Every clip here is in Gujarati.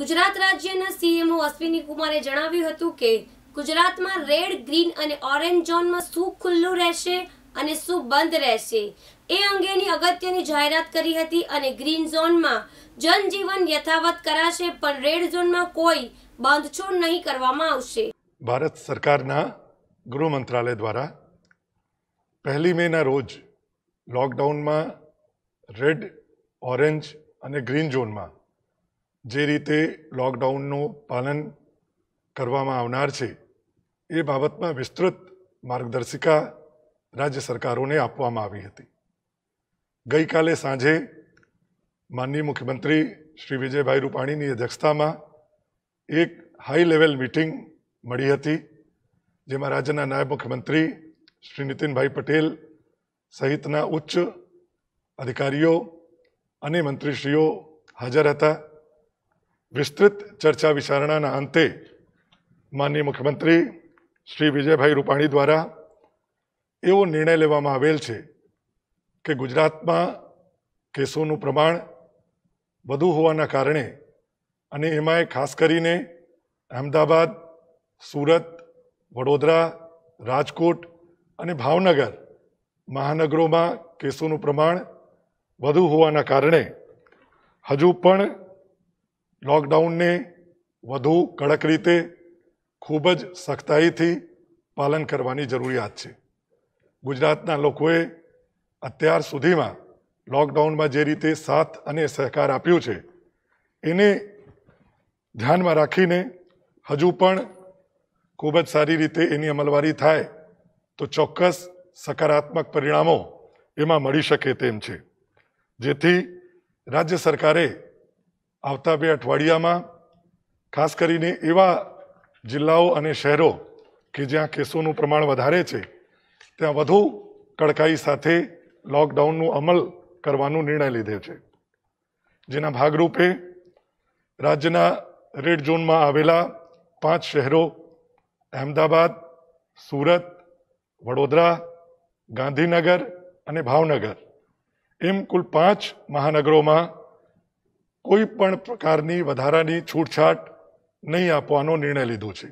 ગુજરાત રાજ્યના સીએમઓ અશ્વિની કુમારે જણાવ્યું હતું કે ગુજરાતમાં રેડ ગ્રીન અને ઓરેન્જ ઝોનમાં શું ખુલ્લું રહેશે અને શું બંધ રહેશે એ અંગેની અગત્યની જાહેરાત કરી હતી અને ગ્રીન ઝોનમાં જનજીવન યથાવત કરાશે પણ રેડ ઝોનમાં કોઈ બાંધછોડ નહીં કરવામાં આવશે ભારત સરકારના ગૃહ મંત્રાલય દ્વારા પહેલી મેના રોજ લોકડાઉનમાં રેડ ઓરેન્જ અને ગ્રીન ઝોનમાં જે રીતે લોકડાઉનનું પાલન કરવામાં આવનાર છે એ બાબતમાં વિસ્તૃત માર્ગદર્શિકા રાજ્ય સરકારોને આપવામાં આવી હતી ગઈકાલે સાંજે માનનીય મુખ્યમંત્રી શ્રી વિજયભાઈ રૂપાણીની અધ્યક્ષતામાં એક હાઈ લેવલ મીટિંગ મળી હતી જેમાં રાજ્યના નાયબ મુખ્યમંત્રી શ્રી નીતિનભાઈ પટેલ સહિતના ઉચ્ચ અધિકારીઓ અને મંત્રીશ્રીઓ હાજર હતા વિસ્તૃત ચર્ચા વિચારણાના અંતે માનનીય મુખ્યમંત્રી શ્રી વિજયભાઈ રૂપાણી દ્વારા એવો નિર્ણય લેવામાં આવેલ છે કે ગુજરાતમાં કેસોનું પ્રમાણ વધુ હોવાના કારણે અને એમાંય ખાસ કરીને અમદાવાદ સુરત વડોદરા રાજકોટ અને ભાવનગર મહાનગરોમાં કેસોનું પ્રમાણ વધુ હોવાના કારણે હજુ પણ લોકડાઉનને વધુ કડક રીતે ખૂબ જ સખ્તાઈથી પાલન કરવાની જરૂરિયાત છે ગુજરાતના લોકોએ અત્યાર સુધીમાં લોકડાઉનમાં જે રીતે સાથ અને સહકાર આપ્યો છે એને ધ્યાનમાં રાખીને હજુ પણ ખૂબ જ સારી રીતે એની અમલવારી થાય તો ચોક્કસ સકારાત્મક પરિણામો એમાં મળી શકે તેમ છે જેથી રાજ્ય સરકારે આવતા બે અઠવાડિયામાં ખાસ કરીને એવા જિલ્લાઓ અને શહેરો કે જ્યાં કેસોનું પ્રમાણ વધારે છે ત્યાં વધુ કડકાઈ સાથે લોકડાઉનનો અમલ કરવાનો નિર્ણય લીધો છે જેના ભાગરૂપે રાજ્યના રેડ ઝોનમાં આવેલા પાંચ શહેરો અહેમદાબાદ સુરત વડોદરા ગાંધીનગર અને ભાવનગર એમ કુલ પાંચ મહાનગરોમાં કોઈ પણ પ્રકારની વધારાની છૂટછાટ નહીં આપવાનો નિર્ણય લીધો છે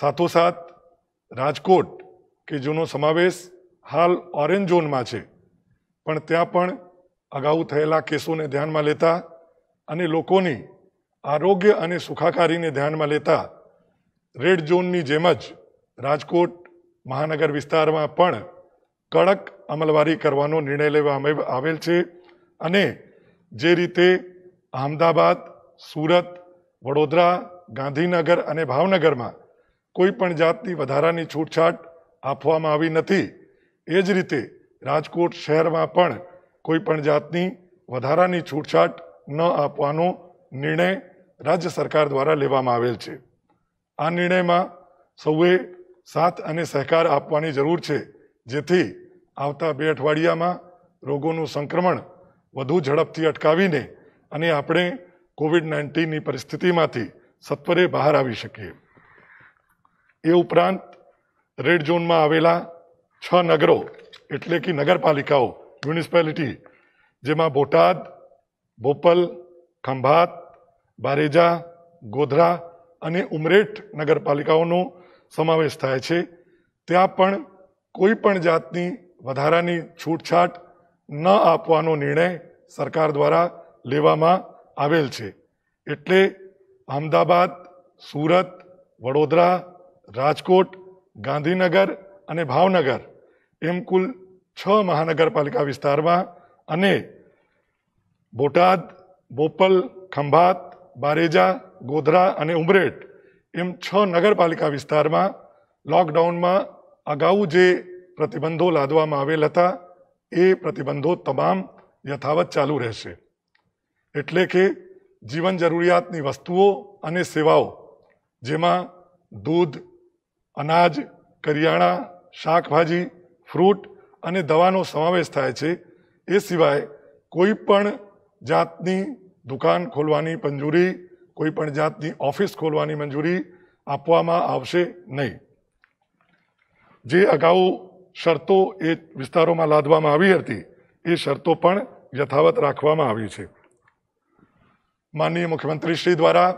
સાથોસાથ રાજકોટ કે જેનો સમાવેશ હાલ ઓરેન્જ ઝોનમાં છે પણ ત્યાં પણ અગાઉ થયેલા કેસોને ધ્યાનમાં લેતા અને લોકોની આરોગ્ય અને સુખાકારીને ધ્યાનમાં લેતા રેડ ઝોનની જેમ જ રાજકોટ મહાનગર વિસ્તારમાં પણ કડક અમલવારી કરવાનો નિર્ણય લેવા આવેલ છે અને જે રીતે અહમદાબાદ સુરત વડોદરા ગાંધીનગર અને ભાવનગરમાં કોઈ પણ જાતની વધારાની છૂટછાટ આપવામાં આવી નથી એ જ રીતે રાજકોટ શહેરમાં પણ કોઈ પણ જાતની વધારાની છૂટછાટ ન આપવાનો નિર્ણય રાજ્ય સરકાર દ્વારા લેવામાં આવેલ છે આ નિર્ણયમાં સૌએ સાથ અને સહકાર આપવાની જરૂર છે જેથી આવતા બે અઠવાડિયામાં રોગોનું સંક્રમણ વધુ ઝડપથી અટકાવીને અને આપણે કોવિડ નાઇન્ટીનની પરિસ્થિતિમાંથી સત્વરે બહાર આવી શકીએ એ ઉપરાંત રેડ ઝોનમાં આવેલા છ નગરો એટલે કે નગરપાલિકાઓ મ્યુનિસિપાલિટી જેમાં બોટાદ ભોપલ ખંભાત બારેજા ગોધરા અને ઉમરેઠ નગરપાલિકાઓનો સમાવેશ થાય છે ત્યાં પણ કોઈ પણ જાતની વધારાની છૂટછાટ ન આપવાનો નિર્ણય સરકાર દ્વારા લેવામાં આવેલ છે એટલે અમદાવાદ સુરત વડોદરા રાજકોટ ગાંધીનગર અને ભાવનગર એમ કુલ છ મહાનગરપાલિકા વિસ્તારમાં અને બોટાદ બોપલ ખંભાત બારેજા ગોધરા અને ઉમરેઠ એમ છ નગરપાલિકા વિસ્તારમાં લોકડાઉનમાં અગાઉ જે પ્રતિબંધો લાદવામાં આવેલ હતા એ પ્રતિબંધો તમામ યથાવત ચાલુ રહેશે એટલે કે જીવન જરૂરિયાતની વસ્તુઓ અને સેવાઓ જેમાં દૂધ અનાજ કરિયાણા શાકભાજી ફ્રૂટ અને દવાનો સમાવેશ થાય છે એ સિવાય કોઈ પણ જાતની દુકાન ખોલવાની મંજૂરી કોઈ પણ જાતની ઓફિસ ખોલવાની મંજૂરી આપવામાં આવશે નહીં જે અગાઉ શરતો એ વિસ્તારોમાં લાદવામાં આવી હતી એ શરતો પણ યથાવત રાખવામાં આવી છે માનનીય મુખ્યમંત્રીશ્રી દ્વારા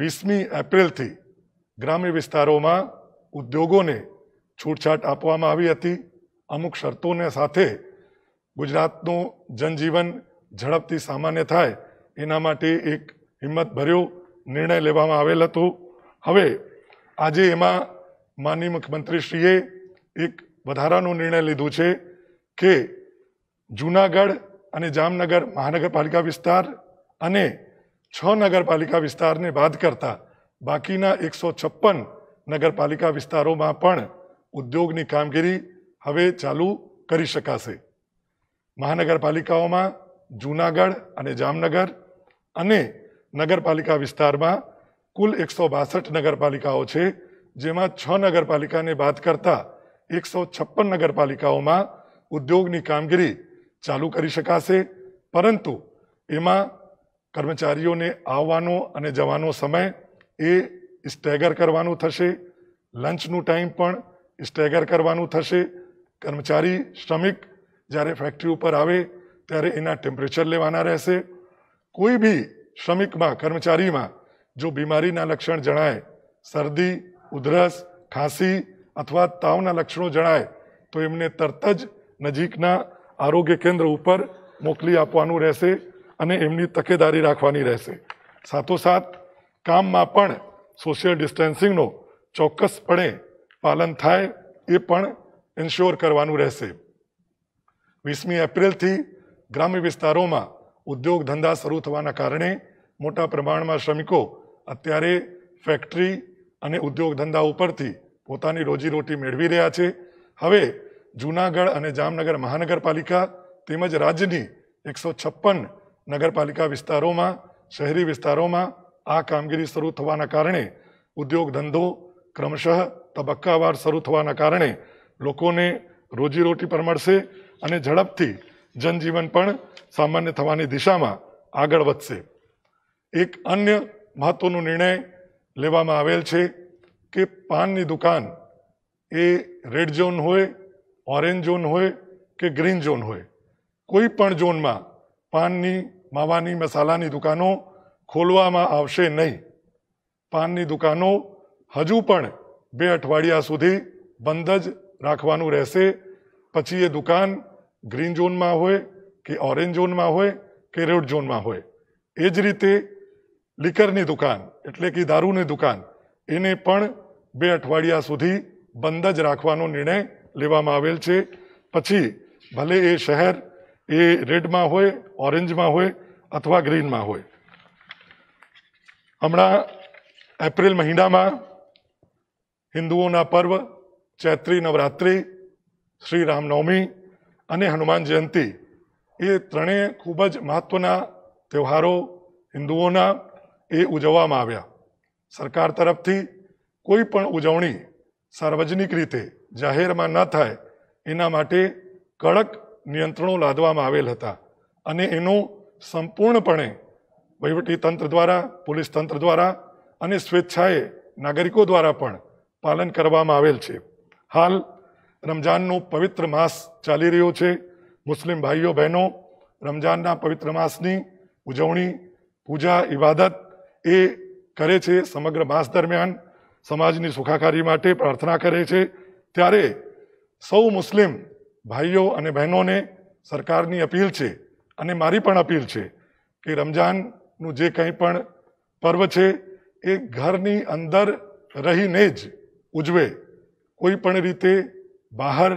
વીસમી એપ્રિલથી ગ્રામ્ય વિસ્તારોમાં ઉદ્યોગોને છૂટછાટ આપવામાં આવી હતી અમુક શરતોને સાથે ગુજરાતનું જનજીવન ઝડપથી સામાન્ય થાય એના માટે એક હિંમતભર્યો નિર્ણય લેવામાં આવેલ હતો હવે આજે એમાં માનનીય મુખ્યમંત્રીશ્રીએ એક વધારાનો નિર્ણય લીધો છે કે જૂનાગઢ અને જામનગર મહાનગરપાલિકા વિસ્તાર અને છ નગરપાલિકા વિસ્તારને બાદ કરતાં બાકીના એકસો છપ્પન નગરપાલિકા વિસ્તારોમાં પણ ઉદ્યોગની કામગીરી હવે ચાલુ કરી શકાશે મહાનગરપાલિકાઓમાં જૂનાગઢ અને જામનગર અને નગરપાલિકા વિસ્તારમાં કુલ એકસો બાસઠ નગરપાલિકાઓ છે જેમાં છ નગરપાલિકાને બાદ કરતાં એકસો છપ્પન નગરપાલિકાઓમાં ઉદ્યોગની કામગીરી ચાલુ કરી શકાશે પરંતુ એમાં કર્મચારીઓને આવવાનો અને જવાનો સમય એ સ્ટેગર કરવાનો થશે લંચ નું ટાઈમ પણ સ્ટેગર કરવાનો થશે કર્મચારી શ્રમિક જ્યારે ફેક્ટરી ઉપર આવે ત્યારે એના ટેમ્પરેચર લેવાના રહેશે કોઈ ભી શ્રમિકમાં કર્મચારીમાં જો બીમારીના લક્ષણ જણાય શરદી ઉધરસ ખાંસી अथवा તાવના લક્ષણો જણાય તો એમને તરત જ નજીકના આરોગ્ય કેન્દ્ર ઉપર મોકલી આપવાનું રહેશે અને એમની તકેદારી રાખવાની રહેશે સાથોસાથ કામમાં પણ સોશિયલ ડિસ્ટન્સિંગનો ચોક્કસપણે પાલન થાય એ પણ ઇન્શ્યોર કરવાનું રહેશે વીસમી એપ્રિલથી ગ્રામ્ય વિસ્તારોમાં ઉદ્યોગ ધંધા શરૂ થવાના કારણે મોટા પ્રમાણમાં શ્રમિકો અત્યારે ફેક્ટરી અને ઉદ્યોગ ધંધા ઉપરથી પોતાની રોજીરોટી મેળવી રહ્યા છે હવે જૂનાગઢ અને જામનગર મહાનગરપાલિકા તેમજ રાજ્યની એકસો છપ્પન નગરપાલિકા વિસ્તારોમાં શહેરી વિસ્તારોમાં આ કામગીરી શરૂ થવાના કારણે ઉદ્યોગ ધંધો ક્રમશઃ તબક્કાવાર શરૂ થવાના કારણે લોકોને રોજીરોટી પણ મળશે અને ઝડપથી જનજીવન પણ સામાન્ય થવાની દિશામાં આગળ વધશે એક અન્ય મહત્ત્વનો નિર્ણય લેવામાં આવેલ છે કે પાનની દુકાન એ રેડ ઝોન હોય ઓરેન્જ ઝોન હોય કે ગ્રીન ઝોન હોય કોઈ પણ ઝોનમાં પાનની માવાની મસાલાની દુકાનો ખોલવામાં આવશે નહીં પાનની દુકાનો હજુ પણ બે અઠવાડિયા સુધી બંધ જ રાખવાનું રહેશે પછી એ દુકાન ગ્રીન ઝોનમાં હોય કે ઓરેન્જ ઝોનમાં હોય કે રેડ ઝોનમાં હોય એ જ રીતે લિકરની દુકાન એટલે કે દારૂની દુકાન એને પણ બે અઠવાડિયા સુધી બંધ જ રાખવાનો નિર્ણય લેવામાં આવેલ છે પછી ભલે એ શહેર એ રેડમાં હોય ઓરેન્જમાં હોય અથવા ગ્રીનમાં હોય હમણાં એપ્રિલ મહિનામાં હિન્દુઓના પર્વ ચૈત્રી નવરાત્રિ શ્રી રામનવમી અને હનુમાન જયંતી એ ત્રણેય ખૂબ જ મહત્ત્વના તહેવારો હિન્દુઓના એ ઉજવવામાં આવ્યા સરકાર તરફથી કોઈ પણ ઉજવણી સાર્વજનિક રીતે જાહેરમાં ન થાય એના માટે કડક નિયંત્રણો લાદવામાં આવેલ હતા અને એનું સંપૂર્ણપણે વહીવટીતંત્ર દ્વારા પોલીસ તંત્ર દ્વારા અને સ્વેચ્છાએ નાગરિકો દ્વારા પણ પાલન કરવામાં આવેલ છે હાલ રમજાનનો પવિત્ર માસ ચાલી રહ્યો છે મુસ્લિમ ભાઈઓ બહેનો રમજાનના પવિત્ર માસની ઉજવણી પૂજા ઇબાદત એ કરે છે સમગ્ર માસ દરમિયાન સમાજની સુખાકારી માટે પ્રાર્થના કરે છે ત્યારે સૌ મુસ્લિમ ભાઈઓ અને બહેનોને સરકારની અપીલ છે અને મારી પણ અપીલ છે કે રમજાનનું જે કંઈ પણ પર્વ છે એ ઘરની અંદર રહીને જ ઉજવે કોઈ પણ રીતે બહાર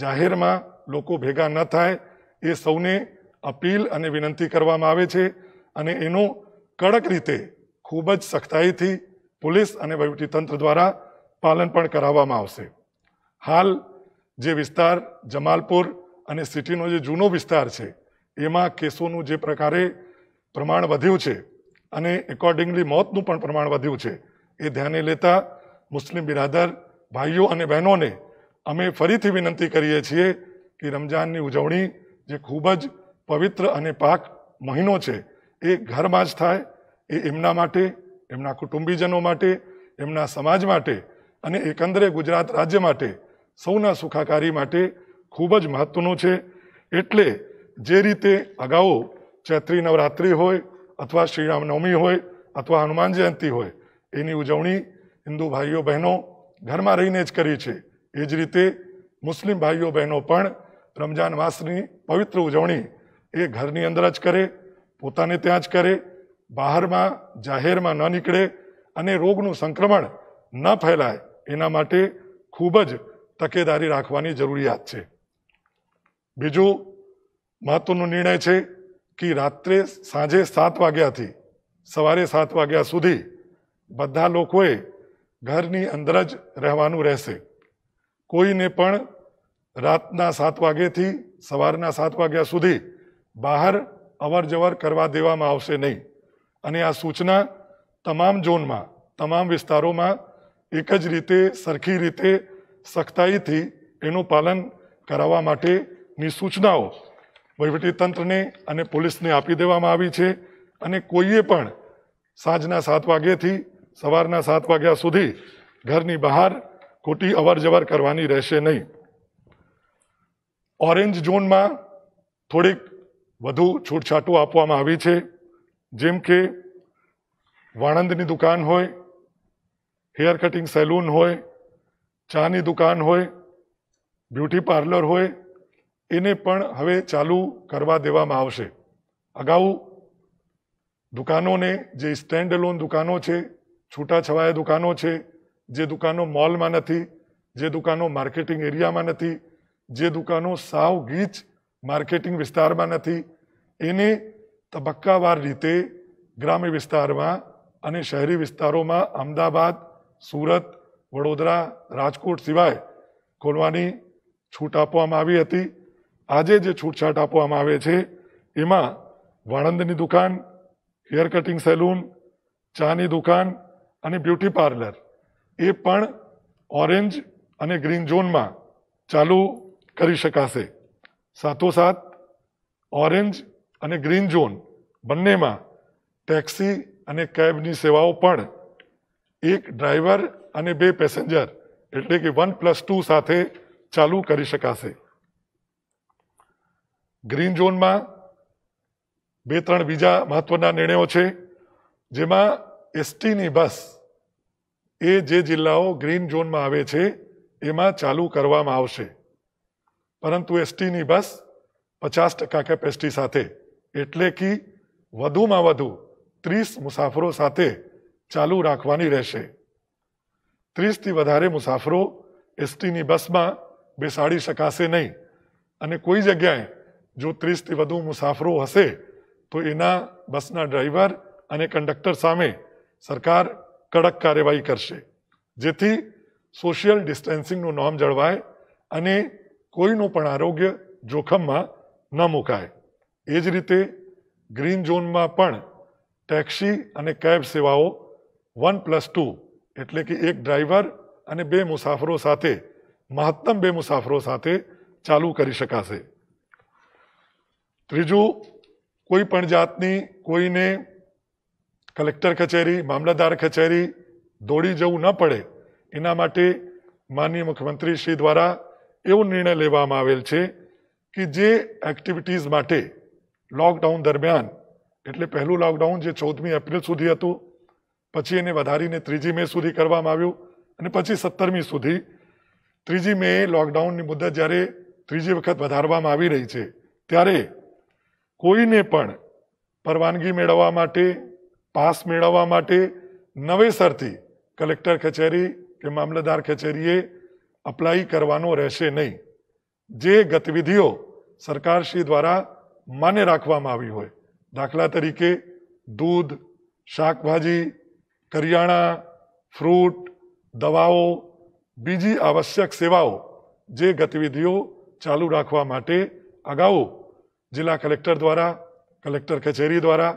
જાહેરમાં લોકો ભેગા ન થાય એ સૌને અપીલ અને વિનંતી કરવામાં આવે છે અને એનું કડક રીતે ખૂબ જ સખ્તાઈથી પોલીસ અને વહીવટીતંત્ર દ્વારા પાલન પણ કરાવવામાં આવશે હાલ જે વિસ્તાર જમાલપુર અને સિટીનો જે જૂનો વિસ્તાર છે એમાં કેસોનું જે પ્રકારે પ્રમાણ વધ્યું છે અને એકોર્ડિંગલી મોતનું પણ પ્રમાણ વધ્યું છે એ ધ્યાને લેતા મુસ્લિમ બિરાદર ભાઈઓ અને બહેનોને અમે ફરીથી વિનંતી કરીએ છીએ કે રમજાનની ઉજવણી જે ખૂબ જ પવિત્ર અને પાક મહિનો છે એ ઘરમાં જ થાય એ એમના માટે એમના કુટુંબીજનો માટે એમના સમાજ માટે અને એકંદરે ગુજરાત રાજ્ય માટે સૌના સુખાકારી માટે ખૂબ જ મહત્વનું છે એટલે જે રીતે અગાઉ ચૈત્રી નવરાત્રિ હોય અથવા શ્રીરામનવમી હોય અથવા હનુમાન જયંતિ હોય એની ઉજવણી હિન્દુ ભાઈઓ બહેનો ઘરમાં રહીને જ કરી છે એ જ રીતે મુસ્લિમ ભાઈઓ બહેનો પણ રમજાન માસની પવિત્ર ઉજવણી એ ઘરની અંદર જ કરે પોતાને ત્યાં જ કરે બહારમાં જાહેરમાં ન નીકળે અને રોગનું સંક્રમણ ન ફેલાય એના માટે ખૂબ જ તકેદારી રાખવાની જરૂરિયાત છે બીજું મહત્વનો નિર્ણય છે કે રાત્રે સાંજે સાત વાગ્યાથી સવારે સાત વાગ્યા સુધી બધા લોકોએ ઘરની અંદર જ રહેવાનું રહેશે કોઈને પણ રાતના સાત વાગ્યાથી સવારના સાત વાગ્યા સુધી બહાર અવરજવર કરવા દેવામાં આવશે નહીં અને આ સૂચના તમામ ઝોનમાં તમામ વિસ્તારોમાં એક જ રીતે સરખી રીતે સખ્તાઈથી એનું પાલન કરાવવા માટેની સૂચનાઓ વહીવટીતંત્રને અને પોલીસને આપી દેવામાં આવી છે અને કોઈએ પણ સાંજના સાત વાગ્યેથી સવારના સાત વાગ્યા સુધી ઘરની બહાર ખોટી અવરજવર કરવાની રહેશે નહીં ઓરેન્જ ઝોનમાં થોડીક વધુ છૂટછાટો આપવામાં આવી છે જેમ કે વાણંદની દુકાન હોય હેર કટિંગ સેલૂન હોય ચાની દુકાન હોય બ્યુટી પાર્લર હોય એને પણ હવે ચાલુ કરવા દેવામાં આવશે અગાઉ દુકાનોને જે સ્ટેન્ડ લોન દુકાનો છે છૂટાછવાયા દુકાનો છે જે દુકાનો મોલમાં નથી જે દુકાનો માર્કેટિંગ એરિયામાં નથી જે દુકાનો સાવ ગીચ માર્કેટિંગ વિસ્તારમાં નથી એને તબક્કાવાર રીતે ગ્રામ્ય વિસ્તારમાં અને શહેરી વિસ્તારોમાં અમદાવાદ સુરત વડોદરા રાજકોટ સિવાય ખોલવાની છૂટ આપવામાં આવી હતી આજે જે છૂટછાટ આપવામાં આવે છે એમાં વાણંદની દુકાન હેર કટિંગ સેલૂન ચાની દુકાન અને બ્યુટી પાર્લર એ પણ ઓરેન્જ અને ગ્રીન ઝોનમાં ચાલુ કરી શકાશે સાથોસાથ ઓરેન્જ અને ગ્રીન ઝોન બંનેમાં ટેક્સી અને કેબની સેવાઓ પણ એક ડ્રાઈવર અને બે પેસેન્જર એટલે કે વન પ્લસ ટુ સાથે ચાલુ કરી શકાશે ગ્રીન ઝોનમાં બે ત્રણ બીજા મહત્વના નિર્ણયો છે જેમાં એસટીની બસ એ જે જિલ્લાઓ ગ્રીન ઝોનમાં આવે છે એમાં ચાલુ કરવામાં આવશે પરંતુ એસટીની બસ પચાસ ટકા કેપેસિટી સાથે એટલે કે વધુમાં વધુ ત્રીસ મુસાફરો સાથે ચાલુ રાખવાની રહેશે ત્રીસથી વધારે મુસાફરો એસટીની બસમાં બેસાડી શકાશે નહીં અને કોઈ જગ્યાએ જો ત્રીસથી વધુ મુસાફરો હશે તો એના બસના ડ્રાઈવર અને કંડક્ટર સામે સરકાર કડક કાર્યવાહી કરશે જેથી સોશિયલ ડિસ્ટન્સિંગનું નોમ જળવાય અને કોઈનું પણ આરોગ્ય જોખમમાં ન મુકાય એ જ રીતે ગ્રીન ઝોનમાં પણ ટેક્સી અને કેબ સેવાઓ 1+2 એટલે કે એક ડ્રાઈવર અને બે મુસાફરો સાથે મહત્તમ બે મુસાફરો સાથે ચાલુ કરી શકાશે ત્રીજું કોઈ પણ જાતની કોઈને કલેક્ટર કચેરી મામલદાર કચેરી દોડી જવું ન પડે એના માટે માનનીય મુખ્યમંત્રી શ્રી દ્વારા એવું નિર્ણય લેવામાં આવેલ છે કે જે એક્ટિવિટીઝ માટે લોકડાઉન દરમિયાન એટલે પહેલું લોકડાઉન જે 14 એપ્રિલ સુધી હતું પછી એને વધારીને ત્રીજી મે સુધી કરવામાં આવ્યું અને પછી સત્તરમી સુધી ત્રીજી મે લોકડાઉનની મુદત જ્યારે ત્રીજી વખત વધારવામાં આવી રહી છે ત્યારે કોઈને પણ પરવાનગી મેળવવા માટે પાસ મેળવવા માટે નવેસરથી કલેક્ટર કચેરી કે મામલતદાર કચેરીએ અપ્લાય કરવાનો રહેશે નહીં જે ગતિવિધિઓ સરકારશ્રી દ્વારા માન્ય રાખવામાં આવી હોય દાખલા તરીકે દૂધ શાકભાજી કરિયાણા ફ્રૂટ દવાઓ બીજી આવશ્યક સેવાઓ જે ગતિવિધિઓ ચાલુ રાખવા માટે અગાઉ જિલ્લા કલેક્ટર દ્વારા કલેક્ટર કચેરી દ્વારા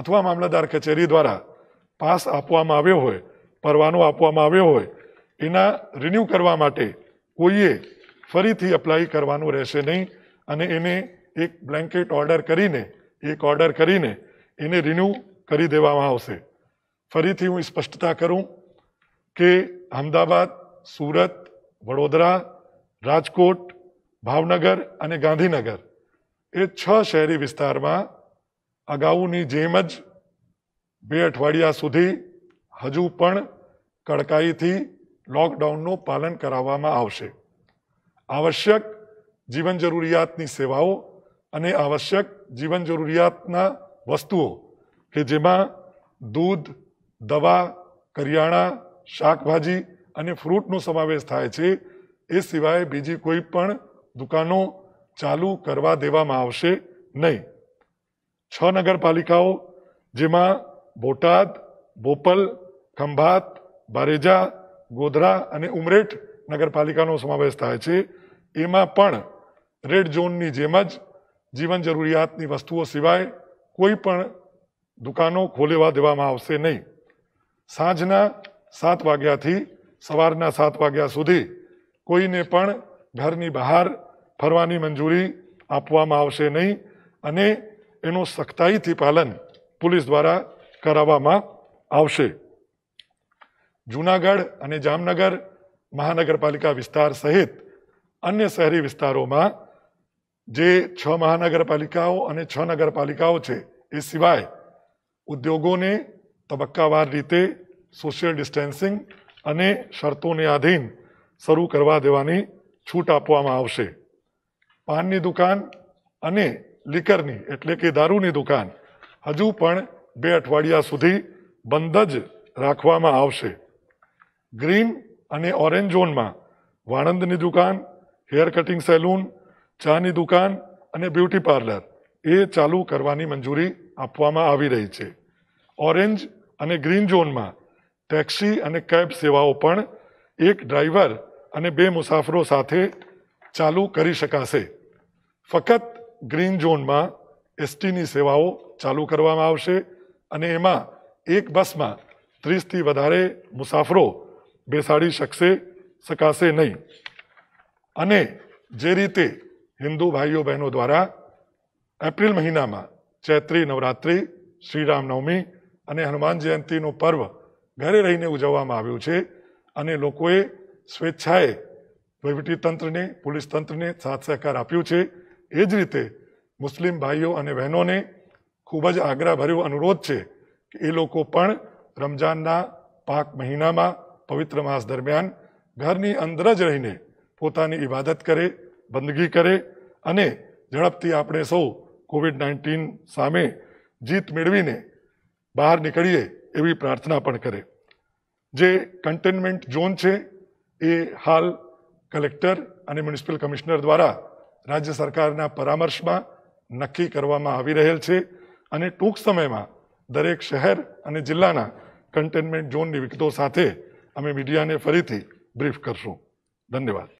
अथवा મામલદાર કચેરી દ્વારા પાસ આપવામાં આવે હોય પરવાનગી આપવામાં આવે હોય એના રીન્યુ કરવા માટે કોઈએ ફરીથી એપ્લાય કરવાનો રહેશે નહીં અને એને એક બ્લેન્કેટ ઓર્ડર કરીને એક ઓર્ડર કરીને એને રીન્યુ કરી દેવામાં આવશે ફરીથી હું સ્પષ્ટતા કરું કે અમદાવાદ સુરત વડોદરા રાજકોટ ભાવનગર અને ગાંધીનગર એ છ શહેરી વિસ્તારમાં આગામી જેમ જ બે અઠવાડિયા સુધી હજુ પણ કડકાઈથી લોકડાઉનનો પાલન કરાવવામાં આવશે આવશ્યક જીવન જરૂરિયાતની સેવાઓ અને આવશ્યક જીવન જરૂરિયાતના વસ્તુઓ કે જેમાં દૂધ દવા કરિયાણા શાકભાજી અને ફ્રૂટનો સમાવેશ થાય છે એ સિવાય બીજી કોઈ પણ દુકાનો ચાલુ કરવા દેવામાં આવશે નહીં છ નગરપાલિકાઓ જેમાં બોટાદ બોપલ ખંભાત બારેજા ગોધરા અને ઉમરેઠ નગરપાલિકાનો સમાવેશ થાય છે એમાં પણ રેડ ઝોનની જેમ જ જીવન જરૂરિયાતની વસ્તુઓ સિવાય કોઈ પણ દુકાનો ખોલેવા દેવામાં આવશે નહીં સાંજના સાત વાગ્યાથી સવારના સાત વાગ્યા સુધી કોઈને પણ ઘરની બહાર ફરવાની મંજૂરી આપવામાં આવશે નહીં અને એનું સખ્તાઈથી પાલન પોલીસ દ્વારા કરાવવામાં આવશે જૂનાગઢ અને જામનગર મહાનગરપાલિકા વિસ્તાર સહિત અન્ય શહેરી વિસ્તારોમાં જે છ મહાનગરપાલિકાઓ અને છ નગરપાલિકાઓ છે એ સિવાય ઉદ્યોગોને તબક્કાવાર રીતે સોશિયલ ડિસ્ટન્સિંગ અને શરતોને આધીન શરૂ કરવા દેવાની છૂટ આપવામાં આવશે પાનની દુકાન અને લિકરની એટલે કે દારૂની દુકાન હજુ પણ બે અઠવાડિયા સુધી બંધ જ રાખવામાં આવશે ગ્રીન અને ઓરેન્જ ઝોનમાં વાણંદની દુકાન હેર કટિંગ સેલૂન ચાની દુકાન અને બ્યુટી પાર્લર એ ચાલુ કરવાની મંજૂરી આપવામાં આવી રહી છે ઓરેન્જ અને ગ્રીન ઝોનમાં ટેક્સી અને કેબ સેવાઓ પણ એક ડ્રાઈવર અને બે મુસાફરો સાથે ચાલુ કરી શકાશે ફક્ત ગ્રીન ઝોનમાં એસટીની સેવાઓ ચાલુ કરવામાં આવશે અને એમાં એક બસમાં ત્રીસથી વધારે મુસાફરો બેસાડી શકશે શકાશે નહીં અને જે રીતે હિન્દુ ભાઈઓ બહેનો દ્વારા એપ્રિલ મહિનામાં ચૈત્રી નવરાત્રિ શ્રીરામનવમી અને હનુમાન જયંતિનું પર્વ ઘરે રહીને ઉજવવામાં આવ્યું છે અને લોકોએ સ્વેચ્છાએ તંત્રને પોલીસ તંત્રને સાથ સહકાર આપ્યું છે એ જ રીતે મુસ્લિમ ભાઈઓ અને બહેનોને ખૂબ જ આગ્રહભર્યો અનુરોધ છે કે એ લોકો પણ રમજાનના પાક મહિનામાં પવિત્ર માસ દરમિયાન ઘરની અંદર જ રહીને પોતાની ઇબાદત કરે બંદગી કરે અને ઝડપથી આપણે સૌ કોવિડ નાઇન્ટીન સામે જીત મેળવીને બહાર નીકળીએ એવી પ્રાર્થના પણ કરે જે કન્ટેનમેન્ટ ઝોન છે એ હાલ કલેક્ટર અને મ્યુનિસિપલ કમિશનર દ્વારા રાજ્ય સરકારના પરામર્શમાં નક્કી કરવામાં આવી રહેલ છે અને ટૂંક સમયમાં દરેક શહેર અને જિલ્લાના કન્ટેનમેન્ટ ઝોનની વિગતો સાથે અમે મીડિયાને ફરીથી બ્રીફ કરશું ધન્યવાદ